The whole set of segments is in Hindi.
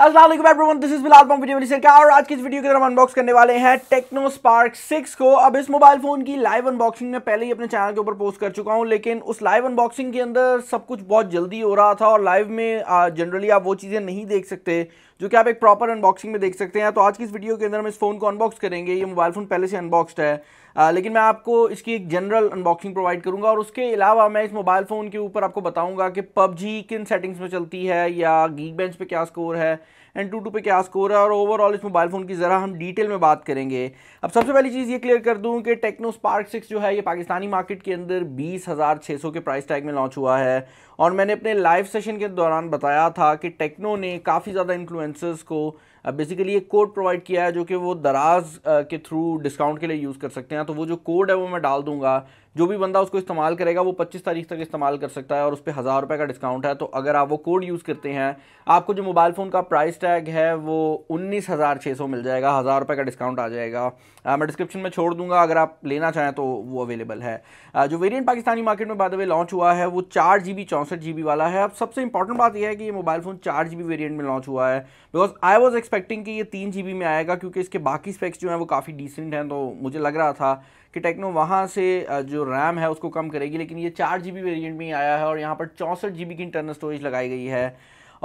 Aslam everyone this is Bilal पम्पी वाली सरकार और आज की इस वीडियो के हम अनबॉक्स करने वाले हैं टेक्नो स्पार्क 6 को अब इस मोबाइल फ़ोन की लाइव अनबॉक्सिंग में पहले ही अपने चैनल के ऊपर पोस्ट कर चुका हूं लेकिन उस लाइव अनबॉक्सिंग के अंदर सब कुछ बहुत जल्दी हो रहा था और लाइव में जनरली आप वो चीज़ें नहीं देख सकते जो कि आप एक प्रॉपर अनबॉक्सिंग में देख सकते हैं तो आज की इस वीडियो के अंदर हम इस फ़ोन को अनबॉक्स करेंगे ये मोबाइल फ़ोन पहले से अनबॉक्सड है आ, लेकिन मैं आपको इसकी एक जनरल अनबॉक्सिंग प्रोवाइड करूंगा और उसके अलावा मैं इस मोबाइल फ़ोन के ऊपर आपको बताऊंगा कि पबजी किन सेटिंग्स में चलती है या गीक बेंच पे क्या स्कोर है एंड टू टू पर क्या स्कोर है और ओवरऑल इस मोबाइल फ़ोन की ज़रा हम डिटेल में बात करेंगे अब सबसे पहली चीज़ ये क्लियर कर दूँ कि टेक्नो स्पार्क सिक्स जो है ये पाकिस्तानी मार्केट के अंदर बीस हज़ार छः सौ के प्राइस टैग में लॉन्च हुआ है और मैंने अपने लाइव सेशन के दौरान बताया था कि टेक्नो ने काफ़ी ज़्यादा इन्फ्लुएंसर्स को बेसिकली एक कोड प्रोवाइड किया है जो कि वो दराज के थ्रू डिस्काउंट के लिए यूज़ कर सकते हैं हैं तो वो जो कोड है वो मैं डाल दूंगा जो भी बंदा उसको इस्तेमाल करेगा वो 25 तारीख तक इस्तेमाल कर सकता है और उस पर हज़ार रुपये का डिस्काउंट है तो अगर आप वो कोड यूज़ करते हैं आपको जो मोबाइल फ़ोन का प्राइस टैग है वो उन्नीस हज़ार छः सौ मिल जाएगा हज़ार रुपये का डिस्काउंट आ जाएगा आ, मैं डिस्क्रिप्शन में छोड़ दूंगा अगर आप लेना चाहें तो वो अवेलेबल है आ, जो वेरियंट पाकिस्तानी मार्केट में बाद लॉन्च हुआ है वो चार जी बी चौंसठ जी बी वाला है अब सबसे इंपॉर्टेंट बात यह है कि ये मोबाइल फ़ोन चार जी बी वेरियंट में लॉन्च हुआ है बिकॉज आई वॉज एक्सपेक्टिंग कि ये तीन जी बी में आएगा क्योंकि इसके बाकी स्पेक्स जो हैं वो काफ़ी डिसेंट हैं तो मुझे लग रहा था कि टेक्नो वहाँ से जो रैम है उसको कम करेगी लेकिन ये चार जी बी वेरियंट में आया है और यहाँ पर चौंसठ जी बी की इंटरनल स्टोरेज लगाई गई है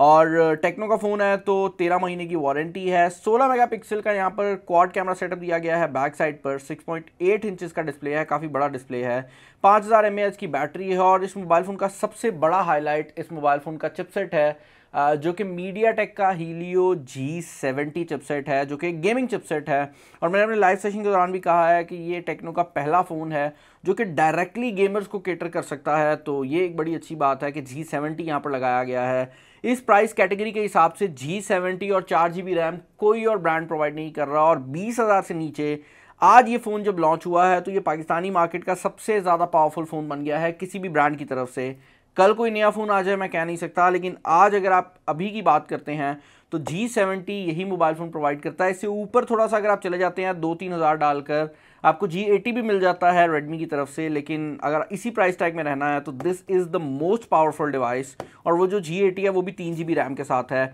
और टेक्नो का फ़ोन है तो तेरह महीने की वारंटी है सोलह मेगापिक्सल का यहाँ पर क्वाड कैमरा सेटअप दिया गया है बैक साइड पर सिक्स पॉइंट एट इंचज़ का डिस्प्ले है काफ़ी बड़ा डिस्प्ले है पाँच हज़ार एम की बैटरी है और इस मोबाइल फ़ोन का सबसे बड़ा हाईलाइट इस मोबाइल फ़ोन का चिपसेट है जो कि मीडिया टेक का हीलियो जी सेवेंटी चिपसेट है जो कि गेमिंग चिपसेट है और मैंने अपने लाइव सेशन के दौरान भी कहा है कि ये टेक्नो का पहला फ़ोन है जो कि डायरेक्टली गेमर्स को केटर कर सकता है तो ये एक बड़ी अच्छी बात है कि जी सेवेंटी यहाँ पर लगाया गया है इस प्राइस कैटेगरी के हिसाब से जी सेवेंटी और चार जी बी रैम कोई और ब्रांड प्रोवाइड नहीं कर रहा और बीस हज़ार से नीचे आज ये फ़ोन जब लॉन्च हुआ है तो ये पाकिस्तानी मार्केट का सबसे ज़्यादा पावरफुल फ़ोन बन गया है किसी भी ब्रांड की तरफ से कल कोई नया फ़ोन आ जाए मैं कह नहीं सकता लेकिन आज अगर आप अभी की बात करते हैं तो जी सेवेंटी यही मोबाइल फ़ोन प्रोवाइड करता है इससे ऊपर थोड़ा सा अगर आप चले जाते हैं दो तीन हज़ार डालकर आपको जी एटी भी मिल जाता है रेडमी की तरफ से लेकिन अगर इसी प्राइस टैग में रहना है तो this is the most powerful device और वो जो जी एटी है वो भी तीन जी बी रैम के साथ है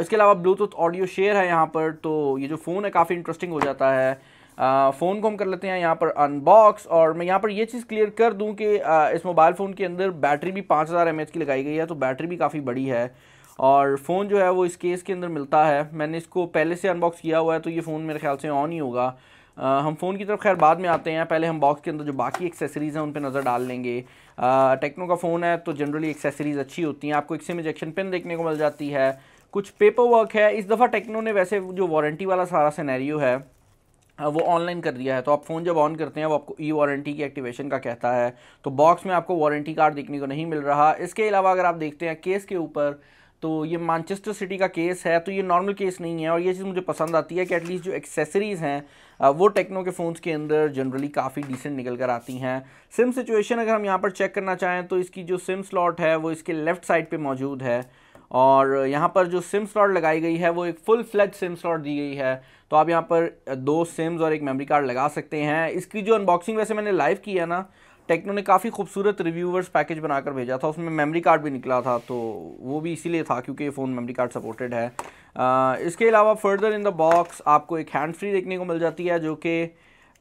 इसके अलावा ब्लूटूथ ऑडियो शेयर है यहाँ पर तो ये जो फ़ोन है काफ़ी इंटरेस्टिंग हो जाता है फ़ोन को हम कर लेते हैं यहाँ पर अनबॉक्स और मैं यहाँ पर ये चीज़ क्लियर कर दूँ कि इस मोबाइल फ़ोन के अंदर बैटरी भी पाँच हज़ार एम की लगाई गई है तो बैटरी भी काफ़ी बड़ी है और फ़ोन जो है वो इस केस के अंदर मिलता है मैंने इसको पहले से अनबॉक्स किया हुआ है तो ये फ़ोन मेरे ख्याल से ऑन ही होगा आ, हम फ़ोन की तरफ खैर बाद में आते हैं पहले हम बॉक्स के अंदर जो बाकी एक्सेसरीज़ हैं उन पर नज़र डाल लेंगे टेक्नो का फ़ोन है तो जनरली एक्सेसरीज़ अच्छी होती हैं आपको एक सिम इजेक्शन पिन देखने को मिल जाती है कुछ पेपर वर्क है इस दफ़ा टेक्नो ने वैसे जो वारंटी वाला सारा सिनेरियो है वो ऑनलाइन कर दिया है तो आप फ़ोन जब ऑन करते हैं वो आपको ई वारंटी की एक्टिवेशन का कहता है तो बॉक्स में आपको वारंटी कार्ड देखने को नहीं मिल रहा इसके अलावा अगर आप देखते हैं केस के ऊपर तो ये मानचेस्टर सिटी का केस है तो ये नॉर्मल केस नहीं है और ये चीज़ मुझे पसंद आती है कि एटलीस्ट जो एक्सेसरीज़ हैं वो टेक्नो के फ़ोन्स के अंदर जनरली काफ़ी डिसेंट निकल कर आती हैं सिम सिचुएशन अगर हम यहाँ पर चेक करना चाहें तो इसकी जो सिम स्लॉट है वो इसके लेफ़्ट साइड पर मौजूद है और यहाँ पर जो सिम स्लॉट लगाई गई है वो एक फुल फ्लैज सिम स्लॉट दी गई है तो आप यहाँ पर दो सिम्स और एक मेमोरी कार्ड लगा सकते हैं इसकी जो अनबॉक्सिंग वैसे मैंने लाइव की है ना टेक्नो ने काफ़ी खूबसूरत रिव्यूवर्स पैकेज बनाकर भेजा था उसमें मेमोरी कार्ड भी निकला था तो वो भी इसीलिए था क्योंकि ये फ़ोन मेमोरी कार्ड सपोर्टेड है आ, इसके अलावा फर्दर इन द बॉक्स आपको एक हैंड फ्री देखने को मिल जाती है जो कि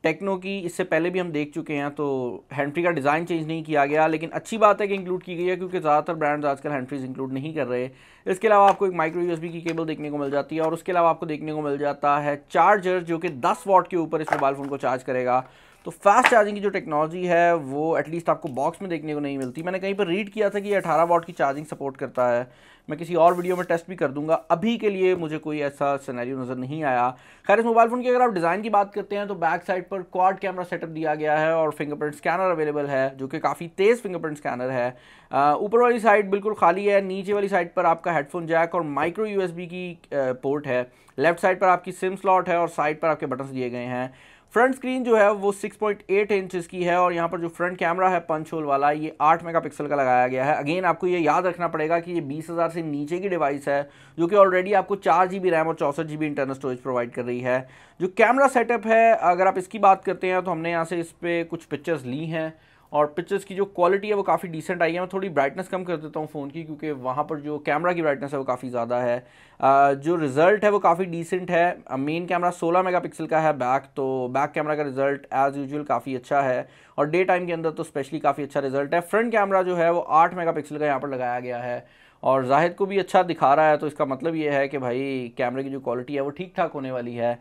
टेक्नो की इससे पहले भी हम देख चुके हैं तो हैंड्री का डिज़ाइन चेंज नहीं किया गया लेकिन अच्छी बात है कि इंक्लूड की गई है क्योंकि ज़्यादातर ब्रांड्स आजकल हैंड्रीज इंक्लूड नहीं कर रहे इसके अलावा आपको एक माइक्रो यूएसबी की केबल देखने को मिल जाती है और उसके अलावा आपको देखने को मिल जाता है चार्जर जो कि दस वॉट के ऊपर इस मोबाइल फ़ोन को चार्ज करेगा तो फास्ट चार्जिंग की जो टेक्नोलॉजी है वो एटलीस्ट आपको बॉक्स में देखने को नहीं मिलती मैंने कहीं पर रीड किया था कि ये अठारह वाट की चार्जिंग सपोर्ट करता है मैं किसी और वीडियो में टेस्ट भी कर दूंगा अभी के लिए मुझे कोई ऐसा सिनेरियो नज़र नहीं आया खैर इस मोबाइल फ़ोन की अगर आप डिज़ाइन की बात करते हैं तो बैक साइड पर क्वाड कैमरा सेटअप दिया गया है और फिंगरप्रिंट स्कैनर अवेलेबल है जो कि काफ़ी तेज़ फिंगरप्रिंट स्कैनर है ऊपर वाली साइड बिल्कुल खाली है नीचे वाली साइड पर आपका हेडफोन जैक और माइक्रो यू की पोर्ट है लेफ्ट साइड पर आपकी सिम स्लॉट है और साइड पर आपके बटन्स दिए गए हैं फ्रंट स्क्रीन जो है वो 6.8 पॉइंट इंच की है और यहाँ पर जो फ्रंट कैमरा है पंच होल वाला ये 8 मेगापिक्सल का लगाया गया है अगेन आपको ये याद रखना पड़ेगा कि ये 20,000 से नीचे की डिवाइस है जो कि ऑलरेडी आपको चार जी रैम और चौसठ जी इंटरनल स्टोरेज प्रोवाइड कर रही है जो कैमरा सेटअप है अगर आप इसकी बात करते हैं तो हमने यहाँ से इस पर कुछ पिक्चर्स ली हैं और पिक्चर्स की जो क्वालिटी है वो काफ़ी डिसेंट आई है मैं थोड़ी ब्राइटनेस कम कर देता हूँ फ़ोन की क्योंकि वहाँ पर जो कैमरा की ब्राइटनेस है वो काफ़ी ज़्यादा है जो रिज़ल्ट है वो काफ़ी डिसेंट है मेन कैमरा 16 मेगापिक्सल का है बैक तो बैक कैमरा का रिज़ल्ट एज़ यूजल काफ़ी अच्छा है और डे टाइम के अंदर तो स्पेशली काफ़ी अच्छा रिज़ल्ट है फ्रंट कैमरा जो है वो आठ मेगा का यहाँ पर लगाया गया है और जाहिद को भी अच्छा दिखा रहा है तो इसका मतलब ये है कि भाई कैमरे की जो क्वालिटी है वो ठीक ठाक होने वाली है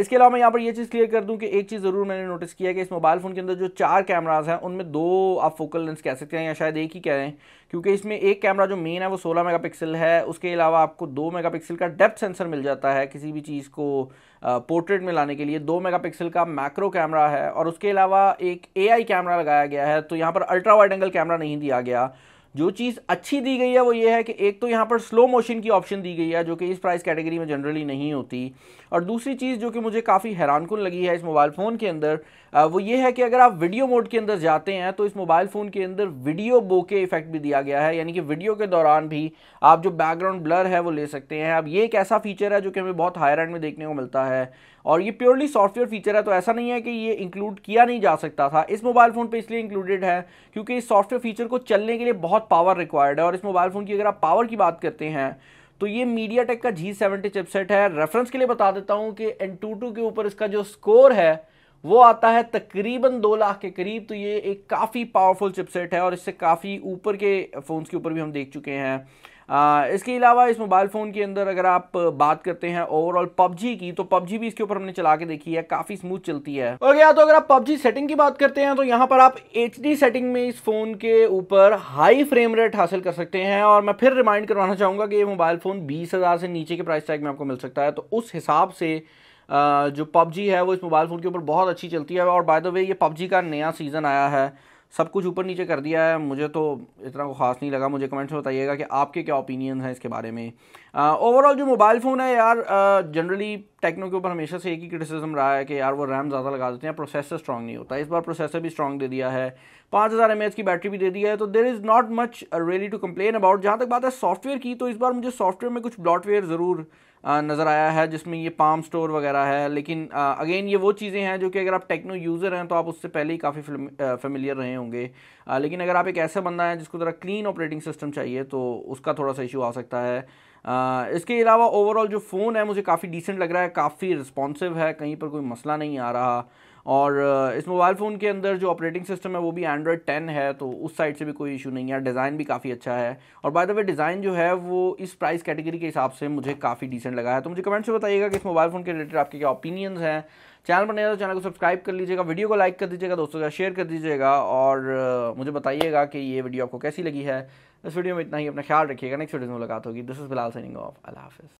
इसके अलावा मैं यहाँ पर ये चीज़ क्लियर कर दूँ कि एक चीज़ ज़रूर मैंने नोटिस किया कि इस मोबाइल फ़ोन के अंदर जो चार कैमराज हैं उनमें दो आप फोकल लेंस कह सकते हैं या शायद एक ही कह रहे हैं क्योंकि इसमें एक कैमरा जो मेन है वो 16 मेगापिक्सल है उसके अलावा आपको 2 मेगापिक्सल का डेप्थ सेंसर मिल जाता है किसी भी चीज़ को पोर्ट्रेट में लाने के लिए 2 मेगापिक्सल का मैक्रो कैमरा है और उसके अलावा एक ए कैमरा लगाया गया है तो यहाँ पर अल्ट्रा वाइड एंगल कैमरा नहीं दिया गया जो चीज़ अच्छी दी गई है वो ये है कि एक तो यहाँ पर स्लो मोशन की ऑप्शन दी गई है जो कि इस प्राइस कैटेगरी में जनरली नहीं होती और दूसरी चीज़ जो कि मुझे काफ़ी हैरान लगी है इस मोबाइल फ़ोन के अंदर वो ये है कि अगर आप वीडियो मोड के अंदर जाते हैं तो इस मोबाइल फ़ोन के अंदर वीडियो बोके इफेक्ट भी दिया गया है यानी कि वीडियो के दौरान भी आप जो बैकग्राउंड ब्लर है वो ले सकते हैं अब ये एक ऐसा फीचर है जो कि हमें बहुत हायर एंड में देखने को मिलता है और ये प्योरली सॉफ्टवेयर फीचर है तो ऐसा नहीं है कि ये इंक्लूड किया नहीं जा सकता था इस मोबाइल फ़ोन पर इसलिए इंक्लूडेड है क्योंकि इस सॉफ्टवेयर फीचर को चलने के लिए बहुत बहुत पावर रिक्वायर्ड है और इस मोबाइल फ़ोन की अगर आप पावर की बात करते हैं तो ये मीडिया टेक का जी सेवेंटी चिपसेट है रेफरेंस के लिए बता देता हूं कि एन टू टू के ऊपर इसका जो स्कोर है वो आता है तकरीबन दो लाख के करीब तो ये एक काफ़ी पावरफुल चिपसेट है और इससे काफ़ी ऊपर के फ़ोन्स के ऊपर भी हम देख चुके हैं इसके अलावा इस मोबाइल फ़ोन के अंदर अगर आप बात करते हैं ओवरऑल पबजी की तो पबजी भी इसके ऊपर हमने चला के देखी है काफ़ी स्मूथ चलती है और या तो अगर आप पबजी सेटिंग की बात करते हैं तो यहाँ पर आप एच सेटिंग में इस फ़ोन के ऊपर हाई फ्रेम रेट हासिल कर सकते हैं और मैं फिर रिमाइंड करवाना चाहूँगा कि ये मोबाइल फ़ोन बीस से नीचे के प्राइस टैग में आपको मिल सकता है तो उस हिसाब से जो पबजी है वो इस मोबाइल फ़ोन के ऊपर बहुत अच्छी चलती है और बाय द वे ये पबजी का नया सीज़न आया है सब कुछ ऊपर नीचे कर दिया है मुझे तो इतना को खास नहीं लगा मुझे कमेंट्स में बताइएगा कि आपके क्या ओपिनियन हैं इसके बारे में ओवरऑल जो मोबाइल फ़ोन है यार जनरली टेक्नो के ऊपर हमेशा से एक ही क्रिटिसिज्म रहा है कि यार वो रैम ज़्यादा लगा देते हैं प्रोसेसर स्ट्रॉग नहीं होता इस बार प्रोसेसर भी स्ट्रॉग दे दिया है पाँच हज़ार एम की बैटरी भी दे दी है तो there is not much really to complain about जहाँ तक बात है सॉफ्टवेयर की तो इस बार मुझे सॉफ्टवेयर में कुछ ब्लॉटवेयर ज़रूर नज़र आया है जिसमें ये पाम स्टोर वगैरह है लेकिन अगेन ये वो चीज़ें हैं जो कि अगर आप टेक्नो यूज़र हैं तो आप उससे पहले ही काफ़ी फेमिलियर रहे होंगे लेकिन अगर आप एक ऐसा बंदा है जिसको ज़रा क्लीन ऑपरेटिंग सिस्टम चाहिए तो उसका थोड़ा सा इशू आ सकता है इसके अलावा ओवरऑल जो फ़ोन है मुझे काफ़ी डिसेंट लग रहा है काफ़ी रिस्पॉन्सिव है कहीं पर कोई मसला नहीं आ रहा और इस मोबाइल फ़ोन के अंदर जो ऑपरेटिंग सिस्टम है वो भी एंड्रॉयड टेन है तो उस साइड से भी कोई इशू नहीं है डिज़ाइन भी काफ़ी अच्छा है और बाय द वे डिज़ाइन जो है वो इस प्राइस कैटेगरी के हिसाब से मुझे काफ़ी डिसेंट लगा है तो मुझे कमेंट्स में बताइएगा कि इस मोबाइल फ़ोन के रिलेटेड आपके क्या ओपिनियंस हैं चैनल पर नहीं तो चैनल को सब्सक्राइब कर लीजिएगा वीडियो को लाइक कर दीजिएगा दोस्तों का शेयर कर दीजिएगा और मुझे बताइएगा कि ये वीडियो आपको कैसी लगी है इस वीडियो में इतना ही अपना ख्याल रखिएगा नेक्स्ट वीडियो में मुलाकात होगी this is Bilal signing off अल्लाह हाफिज़